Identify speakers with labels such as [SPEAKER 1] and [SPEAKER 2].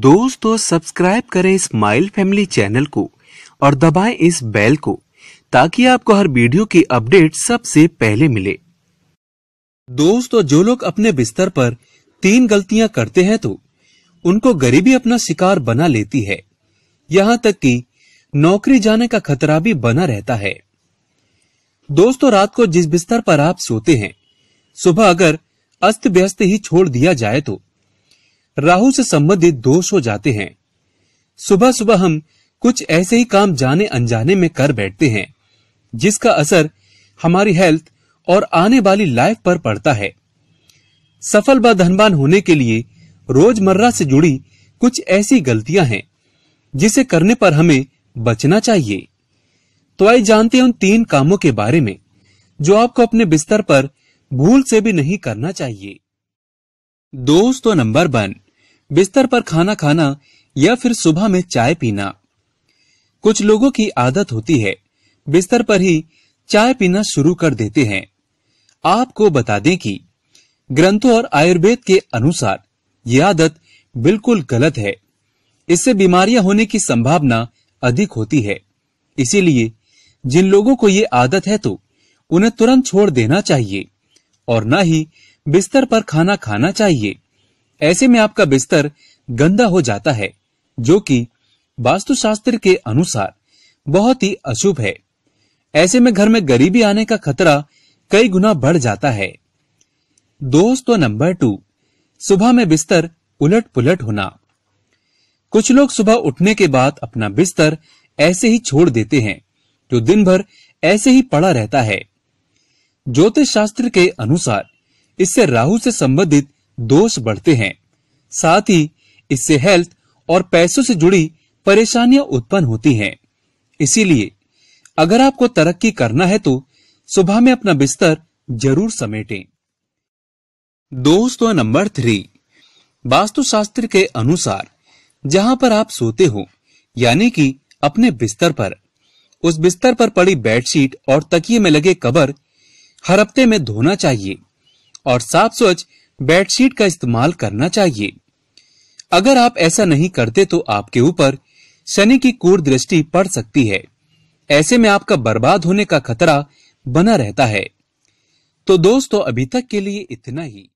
[SPEAKER 1] दोस्तों सब्सक्राइब करें smile family channel को और दबाएं इस बेल को ताकि आपको हर वीडियो की अपडेट सबसे पहले मिले दोस्तों जो लोग अपने बिस्तर पर तीन गलतियां करते हैं तो उनको गरीबी अपना शिकार बना लेती है यहाँ तक कि नौकरी जाने का खतरा भी बना रहता है दोस्तों रात को जिस बिस्तर पर आप सोते हैं सुबह अगर अस्त व्यस्त ही छोड़ दिया जाए तो राहु से संबंधित दोष हो जाते हैं सुबह सुबह हम कुछ ऐसे ही काम जाने अनजाने में कर बैठते हैं जिसका असर हमारी हेल्थ और आने वाली लाइफ पर पड़ता है सफल व धनबान होने के लिए रोजमर्रा से जुड़ी कुछ ऐसी गलतियां हैं जिसे करने पर हमें बचना चाहिए तो आई जानते हैं उन तीन कामों के बारे में जो आपको अपने बिस्तर पर भूल से भी नहीं करना चाहिए दोस्तों नंबर वन बिस्तर पर खाना खाना या फिर सुबह में चाय पीना कुछ लोगों की आदत होती है बिस्तर पर ही चाय पीना शुरू कर देते हैं आपको बता दें कि ग्रंथों और आयुर्वेद के अनुसार यह आदत बिल्कुल गलत है इससे बीमारियां होने की संभावना अधिक होती है इसीलिए जिन लोगों को ये आदत है तो उन्हें तुरंत छोड़ देना चाहिए और न ही बिस्तर पर खाना खाना चाहिए ऐसे में आपका बिस्तर गंदा हो जाता है जो कि वास्तुशास्त्र के अनुसार बहुत ही अशुभ है ऐसे में घर में गरीबी आने का खतरा कई गुना बढ़ जाता है दोस्तों नंबर टू सुबह में बिस्तर उलट पुलट होना कुछ लोग सुबह उठने के बाद अपना बिस्तर ऐसे ही छोड़ देते हैं जो दिन भर ऐसे ही पड़ा रहता है ज्योतिष शास्त्र के अनुसार इससे राहु से संबंधित दोष बढ़ते हैं साथ ही इससे हेल्थ और पैसों से जुड़ी परेशानियां उत्पन्न होती हैं इसीलिए अगर आपको तरक्की करना है तो सुबह में अपना बिस्तर जरूर समेटें दोस्तों नंबर थ्री वास्तुशास्त्र के अनुसार जहां पर आप सोते हो यानी कि अपने बिस्तर पर उस बिस्तर पर पड़ी बेडशीट और तकिए में लगे कवर हर हफ्ते में धोना चाहिए और साफ स्वच्छ बेडशीट का इस्तेमाल करना चाहिए अगर आप ऐसा नहीं करते तो आपके ऊपर शनि की कूर दृष्टि पड़ सकती है ऐसे में आपका बर्बाद होने का खतरा बना रहता है तो दोस्तों अभी तक के लिए इतना ही